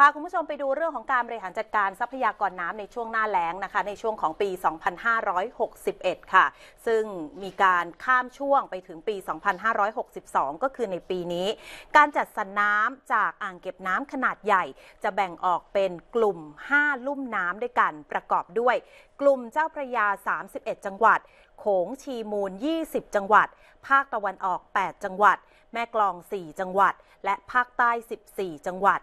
พาคุณผู้ชมไปดูเรื่องของการบริหารจัดการทรัพยากรน้ำในช่วงหน้าแล้งนะคะ ในช่วงของปี 2561 ค่ะ ซึ่งมีการข้ามช่วงไปถึงปี 2562 ก็คือในปีนี้ การจัดสรรน้ำจากอ่างเก็บน้ำขนาดใหญ่ จะแบ่งออกเป็นกลุ่ม 5 ลุ่มน้ำด้วยกันประกอบด้วย กลุ่มเจ้าพระยา 31 จังหวัด โขงชีมูล 20 จังหวัด ภาคตะวันออก 8 จังหวัด แม่กลอง 4 จังหวัด และภาคใต้ 14 จังหวัด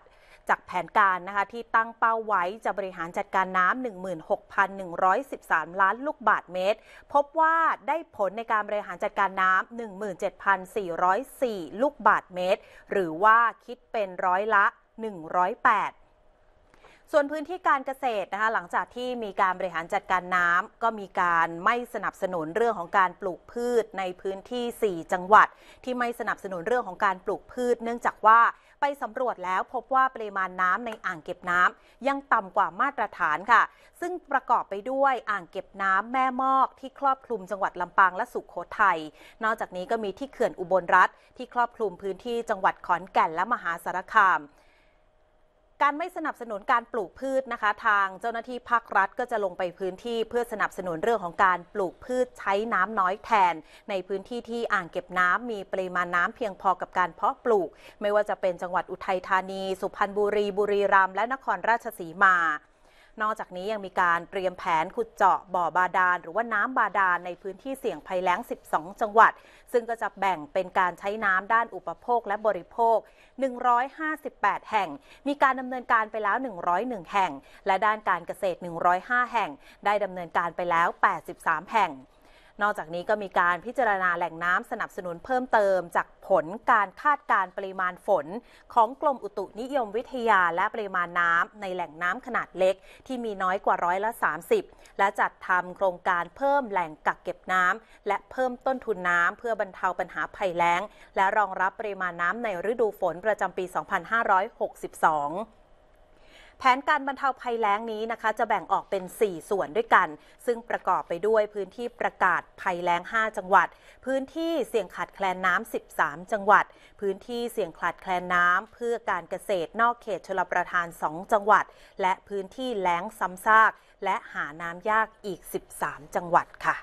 จากแผนการนะคะที่ตั้งเป้าไว้จะบริหารจัดการน้ำ16,113 ล้านลูกบาทเมตร พบว่าได้ผลในการบริหารจัดการน้ำ17,404 ลูกบาทเมตร หรือว่าคิดเป็นร้อยละ 108 ส่วนพื้นที่การเกษตรนะคะหลังจากที่มีการบริหารจัดการน้ำ ก็มีการไม่สนับสนุนเรื่องของการปลูกพืชในพื้นที่ 4 จังหวัด ที่ไม่สนับสนุนเรื่องของการปลูกพืช เนื่องจากว่าไปสำรวจแล้วพบว่าปริมาณน้ำในอ่างเก็บน้ำยังต่ำกว่ามาตรฐานค่ะ ซึ่งประกอบไปด้วยอ่างเก็บน้ำแม่มอก ที่ครอบคลุมจังหวัดลำปางและสุขโขทัยนอกจากนี้ก็มีที่เขื่อนอุบลรัฐที่ครอบคลุมพื้นที่จังหวัดขอนแก่นและมหาสารคามการไม่สนับสนุนการปลูกพืชนะคะทางเจ้าหน้าที่ภาครัฐก็จะลงไปพื้นที่เพื่อสนับสนุนเรื่องของการปลูกพืชใช้น้ำน้อยแทน ในพื้นที่ที่อ่างเก็บน้ำมีปริมาณน้ำเพียงพอกับการเพาะปลูก ไม่ว่าจะเป็นจังหวัดอุทัยธานี สุพรรณบุรีบุรีรัมย์และนครราชสีมานอกจากนี้ยังมีการเตรียมแผนขุดเจาะบ่อบาดาลหรือว่าน้ำบาดาลในพื้นที่เสี่ยงภัยแล้ง 12 จังหวัด ซึ่งก็จะแบ่งเป็นการใช้น้ำด้านอุปโภคและบริโภค 158 แห่ง มีการดำเนินการไปแล้ว 101 แห่ง และด้านการเกษตร 105 แห่ง ได้ดำเนินการไปแล้ว 83 แห่งนอกจากนี้ก็มีการพิจารณาแหล่งน้ำสนับสนุนเพิ่มเติมจากผลการคาดการปริมาณฝนของกรมอุตุนิยมวิทยาและปริมาณน้ำในแหล่งน้ำขนาดเล็กที่มีน้อยกว่าร้อยละ30 และจัดทำโครงการเพิ่มแหล่งกักเก็บน้ำและเพิ่มต้นทุนน้ำเพื่อบรรเทาปัญหาภัยแล้งและรองรับปริมาณน้ำในฤดูฝนประจำปี2562แผนการบรรเทาภัยแล้งนี้นะคะจะแบ่งออกเป็น 4 ส่วนด้วยกัน ซึ่งประกอบไปด้วยพื้นที่ประกาศภัยแล้ง 5 จังหวัด พื้นที่เสี่ยงขาดแคลนน้ำ 13 จังหวัด พื้นที่เสี่ยงขาดแคลนน้ำเพื่อการเกษตรนอกเขตชลประทาน 2 จังหวัด และพื้นที่แล้งซ้ำซาก และหาน้ำยากอีก 13 จังหวัดค่ะ